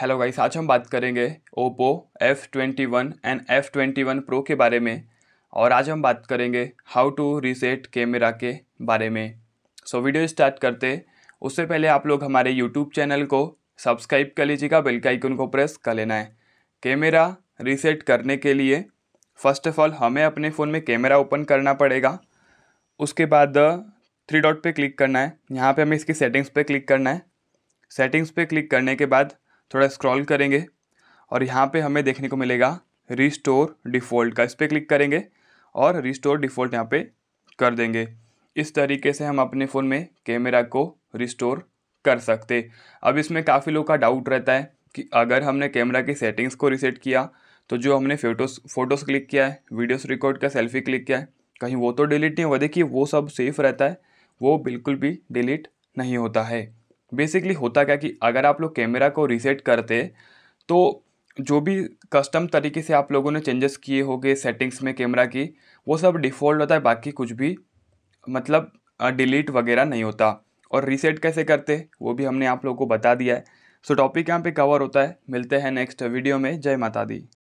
hello guys आज हम बात करेंगे Oppo F twenty one and F twenty one pro के बारे में और आज हम बात करेंगे हाउ टू रीसेट कैमरा के बारे में सो so, वीडियो स्टार्ट करते उससे पहले आप लोग हमारे यूट्यूब चैनल को सब्सक्राइब कर लीजिएगा बेल का आइकन को प्रेस कर लेना है कैमरा रीसेट करने के लिए फर्स्ट ऑफ ऑल हमें अपने फ़ोन में कैमरा ओपन करना पड़ेगा उसके बाद थ्री uh, डॉट पे क्लिक करना है यहाँ पे हमें इसकी सेटिंग्स पे क्लिक करना है सेटिंग्स पे क्लिक करने के बाद थोड़ा स्क्रॉल करेंगे और यहाँ पे हमें देखने को मिलेगा रिस्टोर डिफ़ॉल्ट का इस पर क्लिक करेंगे और रिस्टोर डिफ़ॉल्ट यहाँ पे कर देंगे इस तरीके से हम अपने फ़ोन में कैमरा को रिस्टोर कर सकते अब इसमें काफ़ी लोग का डाउट रहता है कि अगर हमने कैमरा की सेटिंग्स को रिसेट किया तो जो हमने फोटोस फ़ोटोज़ क्लिक किया है वीडियोस रिकॉर्ड का सेल्फी क्लिक किया है कहीं वो तो डिलीट नहीं हुआ देखिए वो सब सेफ रहता है वो बिल्कुल भी डिलीट नहीं होता है बेसिकली होता क्या कि अगर आप लोग कैमरा को रीसेट करते तो जो भी कस्टम तरीके से आप लोगों ने चेंजेस किए होंगे सेटिंग्स में कैमरा की वो सब डिफ़ॉल्ट होता है बाकी कुछ भी मतलब डिलीट वगैरह नहीं होता और रीसेट कैसे करते वो भी हमने आप लोगों को बता दिया है सो टॉपिक यहाँ पे कवर होता है मिलते हैं नेक्स्ट वीडियो में जय माता दी